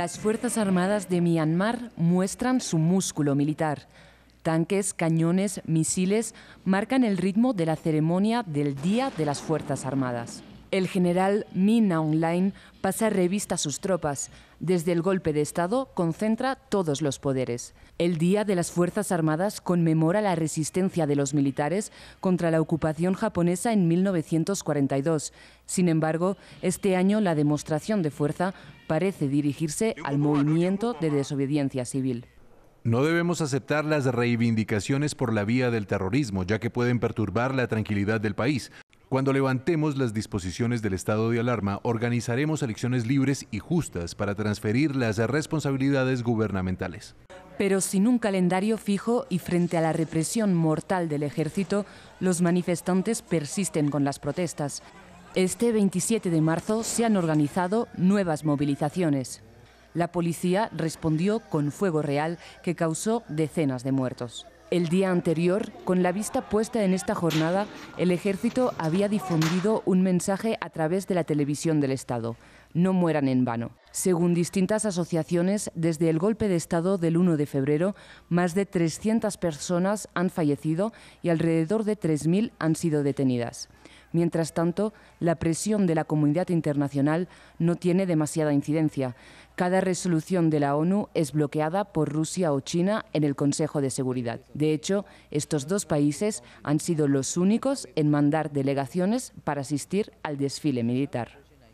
Las Fuerzas Armadas de Myanmar muestran su músculo militar. Tanques, cañones, misiles marcan el ritmo de la ceremonia del Día de las Fuerzas Armadas el general Mina Online pasa revista a sus tropas. Desde el golpe de Estado concentra todos los poderes. El Día de las Fuerzas Armadas conmemora la resistencia de los militares contra la ocupación japonesa en 1942. Sin embargo, este año la demostración de fuerza parece dirigirse al movimiento de desobediencia civil. No debemos aceptar las reivindicaciones por la vía del terrorismo, ya que pueden perturbar la tranquilidad del país. Cuando levantemos las disposiciones del estado de alarma, organizaremos elecciones libres y justas para transferir las responsabilidades gubernamentales. Pero sin un calendario fijo y frente a la represión mortal del ejército, los manifestantes persisten con las protestas. Este 27 de marzo se han organizado nuevas movilizaciones. La policía respondió con fuego real que causó decenas de muertos. El día anterior, con la vista puesta en esta jornada, el ejército había difundido un mensaje a través de la televisión del Estado. No mueran en vano. Según distintas asociaciones, desde el golpe de Estado del 1 de febrero, más de 300 personas han fallecido y alrededor de 3.000 han sido detenidas. Mientras tanto, la presión de la comunidad internacional no tiene demasiada incidencia. Cada resolución de la ONU es bloqueada por Rusia o China en el Consejo de Seguridad. De hecho, estos dos países han sido los únicos en mandar delegaciones para asistir al desfile militar.